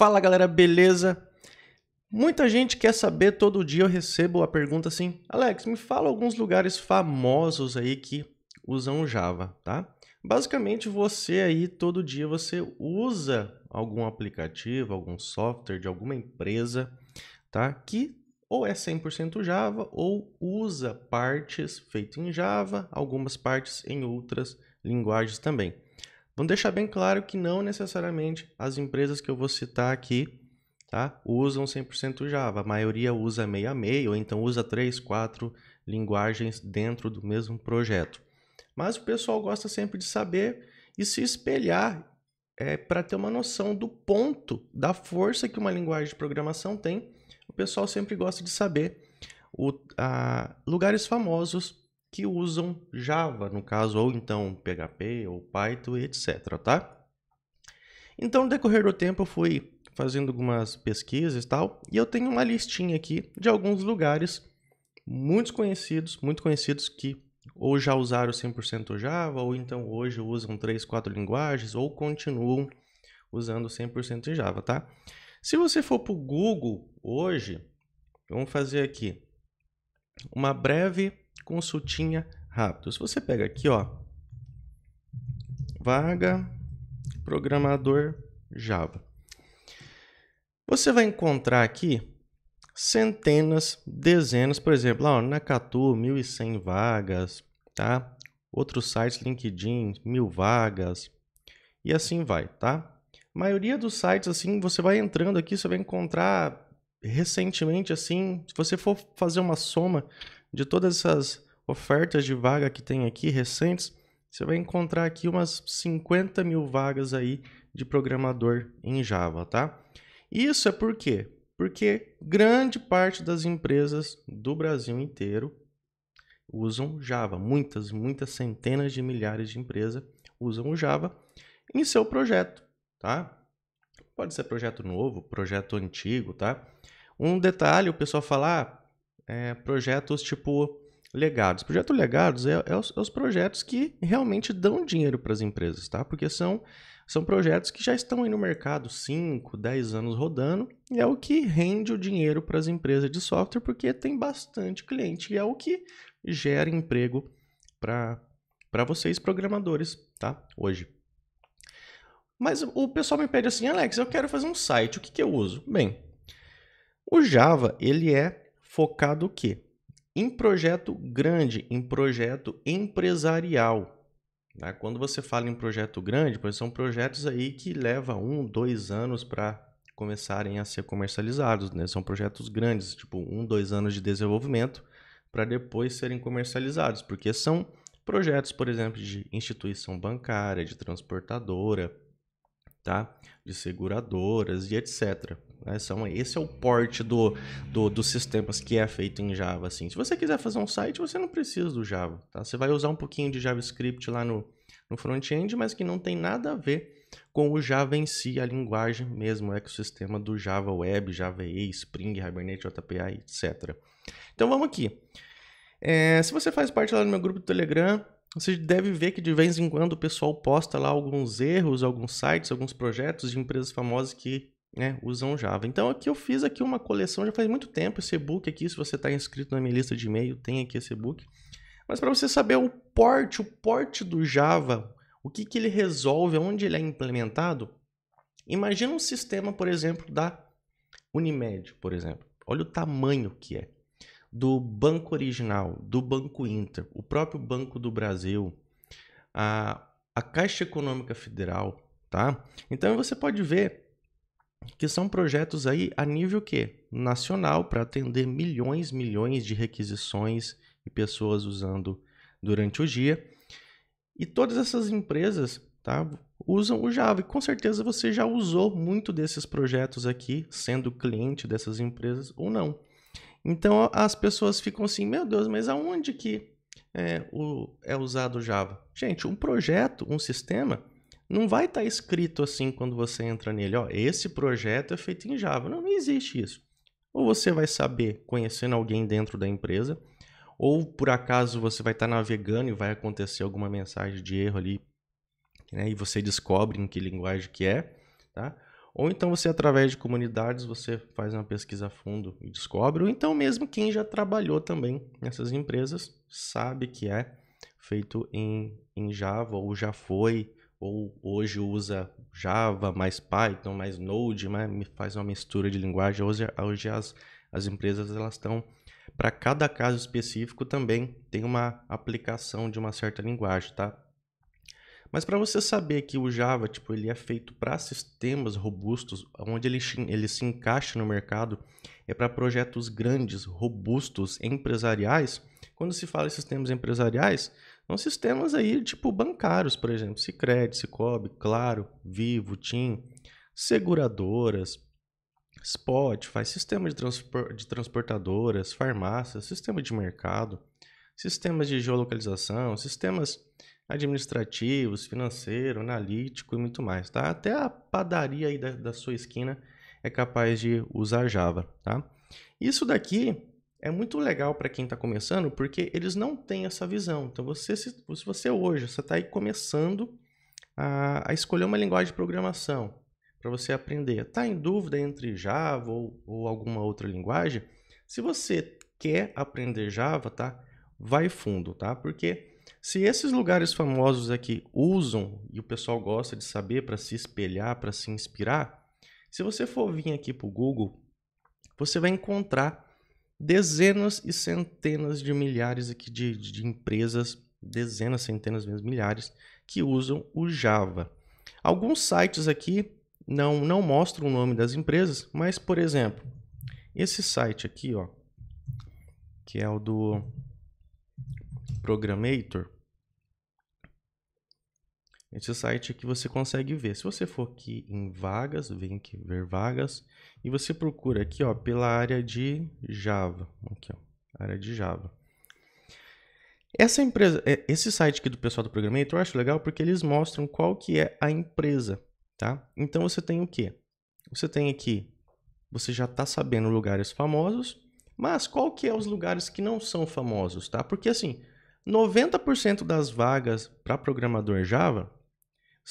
Fala galera, beleza? Muita gente quer saber, todo dia eu recebo a pergunta assim: Alex, me fala alguns lugares famosos aí que usam Java, tá? Basicamente você aí todo dia você usa algum aplicativo, algum software de alguma empresa, tá? Que ou é 100% Java ou usa partes feitas em Java, algumas partes em outras linguagens também. Vamos deixar bem claro que não necessariamente as empresas que eu vou citar aqui tá, usam 100% Java. A maioria usa meio a meio, ou então usa 3, 4 linguagens dentro do mesmo projeto. Mas o pessoal gosta sempre de saber e se espelhar é, para ter uma noção do ponto, da força que uma linguagem de programação tem. O pessoal sempre gosta de saber o, a, lugares famosos que usam Java, no caso, ou então PHP ou Python, etc. Tá? Então, no decorrer do tempo, eu fui fazendo algumas pesquisas e tal, e eu tenho uma listinha aqui de alguns lugares muitos conhecidos, muito conhecidos que ou já usaram 100% Java, ou então hoje usam 3, 4 linguagens, ou continuam usando 100% Java, tá? Se você for para o Google hoje, vamos fazer aqui uma breve consultinha rápido. Se você pega aqui, ó, vaga programador Java. Você vai encontrar aqui centenas, dezenas, por exemplo, ó, na Catu, 1.100 vagas, tá? Outros sites, LinkedIn, mil vagas, e assim vai, tá? A maioria dos sites, assim, você vai entrando aqui, você vai encontrar recentemente, assim, se você for fazer uma soma de todas essas ofertas de vaga que tem aqui recentes, você vai encontrar aqui umas 50 mil vagas aí de programador em Java, tá? Isso é por quê? Porque grande parte das empresas do Brasil inteiro usam Java. Muitas, muitas centenas de milhares de empresas usam o Java em seu projeto, tá? Pode ser projeto novo, projeto antigo, tá? Um detalhe, o pessoal fala, ah, é, projetos tipo legados. Projeto legados é, é, os, é, os, projetos que realmente dão dinheiro para as empresas, tá? Porque são, são projetos que já estão aí no mercado 5, 10 anos rodando, e é o que rende o dinheiro para as empresas de software, porque tem bastante cliente, e é o que gera emprego para vocês, programadores, tá? Hoje. Mas o pessoal me pede assim, Alex, eu quero fazer um site, o que, que eu uso? Bem, o Java, ele é focado o quê? Em projeto grande, em projeto empresarial. Né? Quando você fala em projeto grande, pois são projetos aí que levam um, dois anos para começarem a ser comercializados. Né? São projetos grandes, tipo um, dois anos de desenvolvimento para depois serem comercializados, porque são projetos, por exemplo, de instituição bancária, de transportadora, tá? de seguradoras e etc. Né? esse é o porte do, do, dos sistemas que é feito em Java. Assim. Se você quiser fazer um site, você não precisa do Java. Tá? Você vai usar um pouquinho de JavaScript lá no, no front-end, mas que não tem nada a ver com o Java em si, a linguagem mesmo, o ecossistema do Java Web, Java EE, Spring, Hibernate, JPA, etc. Então vamos aqui. É, se você faz parte lá do meu grupo do Telegram, você deve ver que de vez em quando o pessoal posta lá alguns erros, alguns sites, alguns projetos de empresas famosas que né, usam Java. Então aqui eu fiz aqui uma coleção, já faz muito tempo esse e-book aqui, se você está inscrito na minha lista de e-mail, tem aqui esse e-book. Mas para você saber o porte, o porte do Java, o que, que ele resolve, onde ele é implementado, imagina um sistema, por exemplo, da Unimed, por exemplo. Olha o tamanho que é. Do Banco Original, do Banco Inter, o próprio Banco do Brasil, a, a Caixa Econômica Federal, tá? Então você pode ver que são projetos aí a nível que nacional para atender milhões, milhões de requisições e pessoas usando durante o dia. E todas essas empresas, tá, usam o Java. E com certeza você já usou muito desses projetos aqui, sendo cliente dessas empresas ou não. Então as pessoas ficam assim, meu Deus, mas aonde que é, o, é usado o Java? Gente, um projeto, um sistema, não vai estar tá escrito assim quando você entra nele, ó, esse projeto é feito em Java. Não, não existe isso. Ou você vai saber conhecendo alguém dentro da empresa, ou por acaso você vai estar tá navegando e vai acontecer alguma mensagem de erro ali, né, e você descobre em que linguagem que é, tá? Ou então você através de comunidades você faz uma pesquisa a fundo e descobre, ou então mesmo quem já trabalhou também nessas empresas sabe que é feito em, em Java ou já foi, ou hoje usa Java, mais Python, mais Node, né? mas faz uma mistura de linguagem. Hoje, hoje as, as empresas elas estão para cada caso específico também tem uma aplicação de uma certa linguagem, tá? Mas para você saber que o Java, tipo, ele é feito para sistemas robustos, onde ele, ele se encaixa no mercado, é para projetos grandes, robustos, empresariais. Quando se fala em sistemas empresariais, são sistemas aí, tipo bancários, por exemplo, Sicredi, Cicobi, Claro, Vivo, TIM, seguradoras, Spotify, sistema de, transpor de transportadoras, farmácias, sistema de mercado, sistemas de geolocalização, sistemas administrativos, financeiro, analítico e muito mais, tá? Até a padaria aí da, da sua esquina é capaz de usar Java, tá? Isso daqui é muito legal para quem está começando, porque eles não têm essa visão. Então, você, se, se você hoje você está aí começando a, a, escolher uma linguagem de programação para você aprender, está em dúvida entre Java ou, ou alguma outra linguagem, se você quer aprender Java, tá? Vai fundo, tá? Porque se esses lugares famosos aqui usam e o pessoal gosta de saber para se espelhar, para se inspirar, se você for vir aqui para o Google, você vai encontrar dezenas e centenas de milhares aqui de, de empresas, dezenas, centenas, mesmo milhares, que usam o Java. Alguns sites aqui não, não mostram o nome das empresas, mas, por exemplo, esse site aqui, ó, que é o do Programator, esse site aqui é você consegue ver. Se você for aqui em vagas, vem aqui ver vagas e você procura aqui, ó, pela área de Java, aqui, ó, área de Java. Essa empresa, é, esse site aqui do pessoal do Programator, eu acho legal porque eles mostram qual que é a empresa, tá? Então você tem o quê? Você tem aqui, você já está sabendo lugares famosos, mas qual que é os lugares que não são famosos, tá? Porque assim, 90% das vagas para programador Java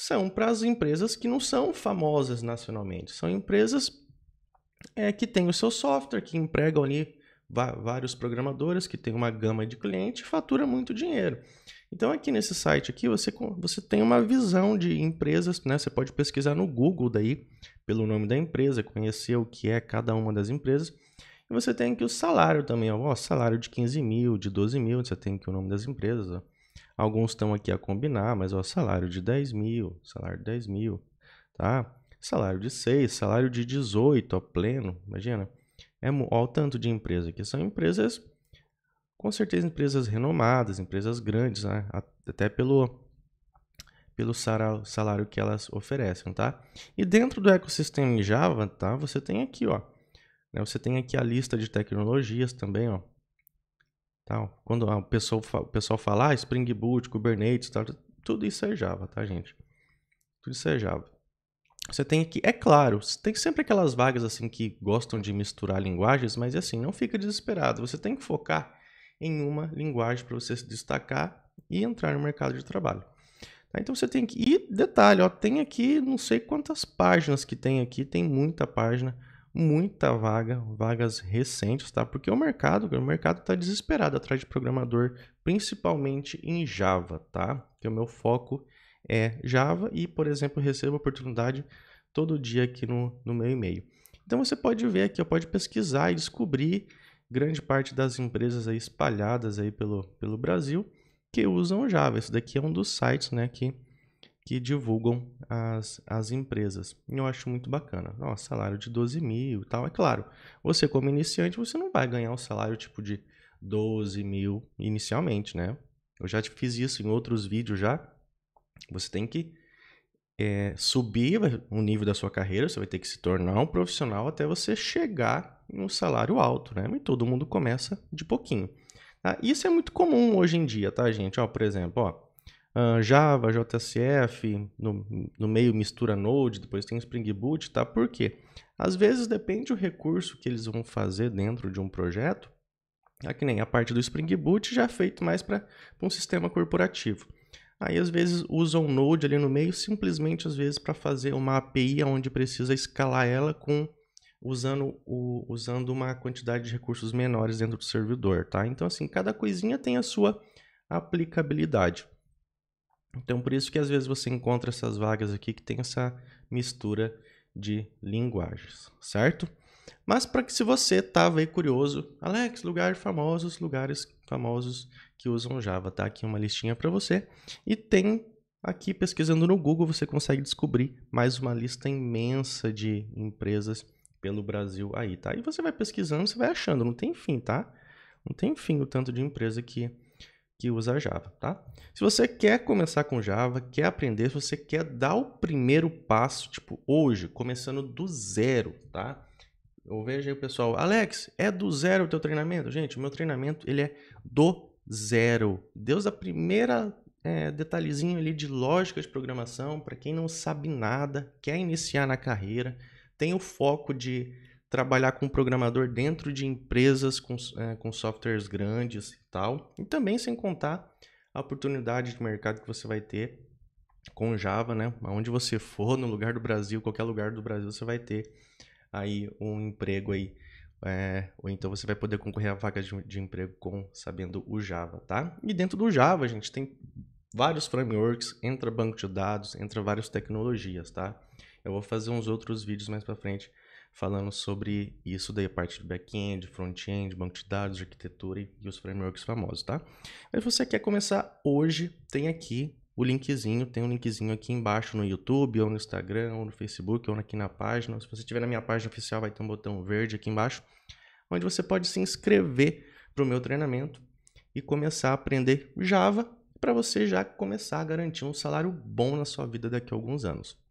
são para as empresas que não são famosas nacionalmente. São empresas é, que têm o seu software, que empregam ali vários programadores, que têm uma gama de cliente e fatura muito dinheiro. Então aqui nesse site aqui você, você tem uma visão de empresas, né? Você pode pesquisar no Google daí pelo nome da empresa, conhecer o que é cada uma das empresas. E você tem aqui o salário também, ó, ó salário de 15 mil, de 12 mil, você tem aqui o nome das empresas, ó. Alguns estão aqui a combinar, mas o salário de 10 mil, salário de 10 mil, tá? Salário de 6, salário de 18, ó, pleno, imagina. É, ó, o tanto de empresa que são empresas, com certeza empresas renomadas, empresas grandes, né? até pelo, pelo salário que elas oferecem, tá? E dentro do ecossistema em Java, tá? Você tem aqui, ó, né? você tem aqui a lista de tecnologias também, ó, Tal. Quando o pessoal, o pessoal fala ah, Spring Boot, Kubernetes, tal, tudo isso é Java, tá, gente? Tudo isso é Java. Você tem que, é claro, tem sempre aquelas vagas assim que gostam de misturar linguagens, mas assim, não fica desesperado. Você tem que focar em uma linguagem para você se destacar e entrar no mercado de trabalho. Tá? Então você tem que. E detalhe, ó, tem aqui não sei quantas páginas que tem aqui, tem muita página muita vaga, vagas recentes, tá? Porque o mercado, o mercado tá desesperado atrás de programador, principalmente em Java, tá? Que o meu foco é Java e, por exemplo, recebo oportunidade todo dia aqui no, no meu e-mail. Então você pode ver aqui, pode pesquisar e descobrir grande parte das empresas aí espalhadas aí pelo, pelo Brasil que usam Java. Esse daqui é um dos sites, né, que que divulgam as, as empresas. Eu acho muito bacana. Ó, salário de 12 mil e tal. É claro, você como iniciante, você não vai ganhar um salário tipo de 12 mil inicialmente, né? Eu já fiz isso em outros vídeos já. Você tem que é, subir o nível da sua carreira, você vai ter que se tornar um profissional até você chegar em um salário alto, né? E todo mundo começa de pouquinho. Tá? Isso é muito comum hoje em dia, tá, gente? Ó, por exemplo, ó, uh, Java, JSF, no, no meio mistura Node, depois tem Spring Boot, tá? Por quê? Às vezes depende o recurso que eles vão fazer dentro de um projeto, é que nem a parte do Spring Boot já é feito mais para um sistema corporativo. Aí às vezes usam Node ali no meio simplesmente às vezes para fazer uma API onde precisa escalar ela com usando, o, usando uma quantidade de recursos menores dentro do servidor, tá? Então assim, cada coisinha tem a sua aplicabilidade. Então, por isso que às vezes você encontra essas vagas aqui que tem essa mistura de linguagens, certo? Mas para que se você estava aí curioso, Alex, lugares famosos, lugares famosos que usam Java, tá aqui uma listinha para você. E tem aqui pesquisando no Google, você consegue descobrir mais uma lista imensa de empresas pelo Brasil aí, tá? E você vai pesquisando, você vai achando, não tem fim, tá? Não tem fim o tanto de empresa que que usa Java, tá? Se você quer começar com Java, quer aprender, se você quer dar o primeiro passo, tipo hoje, começando do zero, tá? Eu vejo aí o pessoal, Alex, é do zero o teu treinamento? Gente, o meu treinamento ele é do zero. Deus a primeira é, detalhezinho ali de lógica de programação para quem não sabe nada, quer iniciar na carreira, tem o foco de trabalhar com programador dentro de empresas com, é, com softwares grandes e tal. E também sem contar a oportunidade de mercado que você vai ter com Java, né? Aonde você for, no lugar do Brasil, qualquer lugar do Brasil, você vai ter aí um emprego aí. É, ou então você vai poder concorrer a vagas de, de, emprego com sabendo o Java, tá? E dentro do Java, a gente tem vários frameworks, entra banco de dados, entra várias tecnologias, tá? Eu vou fazer uns outros vídeos mais para frente falando sobre isso daí, a parte de back-end, front-end, banco de dados, arquitetura e os frameworks famosos, tá? Mas você quer começar hoje, tem aqui o linkzinho, tem um linkzinho aqui embaixo no YouTube, ou no Instagram, ou no Facebook, ou aqui na página. Se você estiver na minha página oficial, vai ter um botão verde aqui embaixo, onde você pode se inscrever para o meu treinamento e começar a aprender Java para você já começar a garantir um salário bom na sua vida daqui a alguns anos.